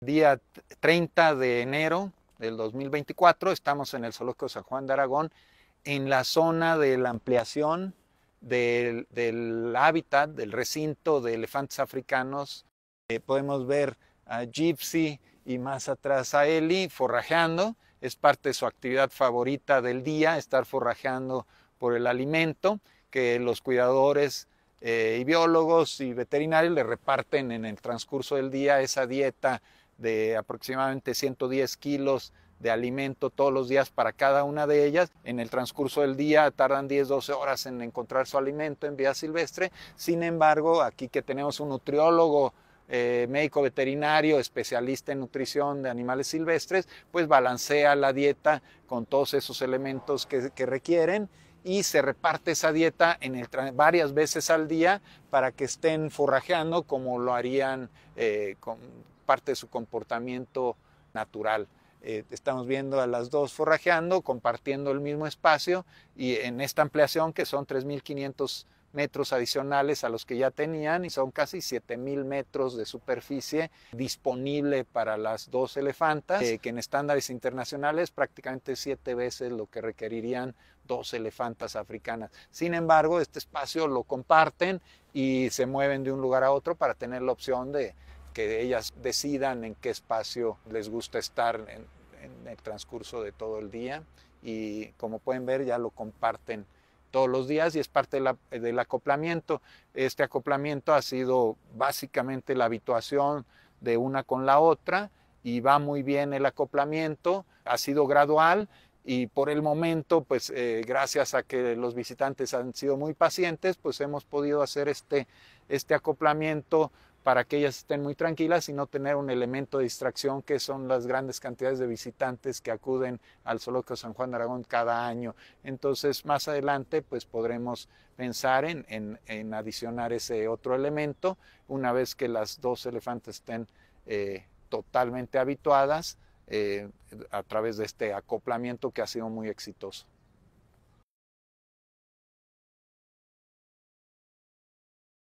día 30 de enero del 2024. Estamos en el Zoológico San Juan de Aragón, en la zona de la ampliación del, hábitat, del recinto de elefantes africanos. Eh, podemos ver a Gypsy y más atrás a Eli forrajeando. Es parte de su actividad favorita del día, estar forrajeando por el alimento que los cuidadores eh, y biólogos y veterinarios le reparten en el transcurso del día esa dieta de aproximadamente 110 kilos de alimento todos los días para cada una de ellas. En el transcurso del día tardan 10-12 horas en encontrar su alimento en vía silvestre. Sin embargo, aquí que tenemos un nutriólogo, eh, médico veterinario, especialista en nutrición de animales silvestres, pues balancea la dieta con todos esos elementos que, requieren y se reparte esa dieta en varias veces al día para que estén forrajeando como lo harían eh, con, parte de su comportamiento natural. Eh, estamos viendo a las dos forrajeando, compartiendo el mismo espacio y en esta ampliación que son 3.500 metros adicionales a los que ya tenían y son casi 7.000 metros de superficie disponible para las dos elefantas, eh, que en estándares internacionales prácticamente siete veces lo que requerirían dos elefantas africanas. Sin embargo, este espacio lo comparten y se mueven de un lugar a otro para tener la opción de que ellas decidan en qué espacio les gusta estar en, el transcurso de todo el día y como pueden ver ya lo comparten todos los días y es parte del acoplamiento. Este acoplamiento ha sido básicamente la habituación de una con la otra y va muy bien el acoplamiento, ha sido gradual y por el momento, pues eh, gracias a que los visitantes han sido muy pacientes, pues hemos podido hacer este, este acoplamiento para que ellas estén muy tranquilas y no tener un elemento de distracción que son las grandes cantidades de visitantes que acuden al Zoológico San Juan de Aragón cada año. Entonces, más adelante, pues podremos pensar en, en, en adicionar ese otro elemento una vez que las dos elefantes estén eh, totalmente habituadas eh, a través de este acoplamiento que ha sido muy exitoso.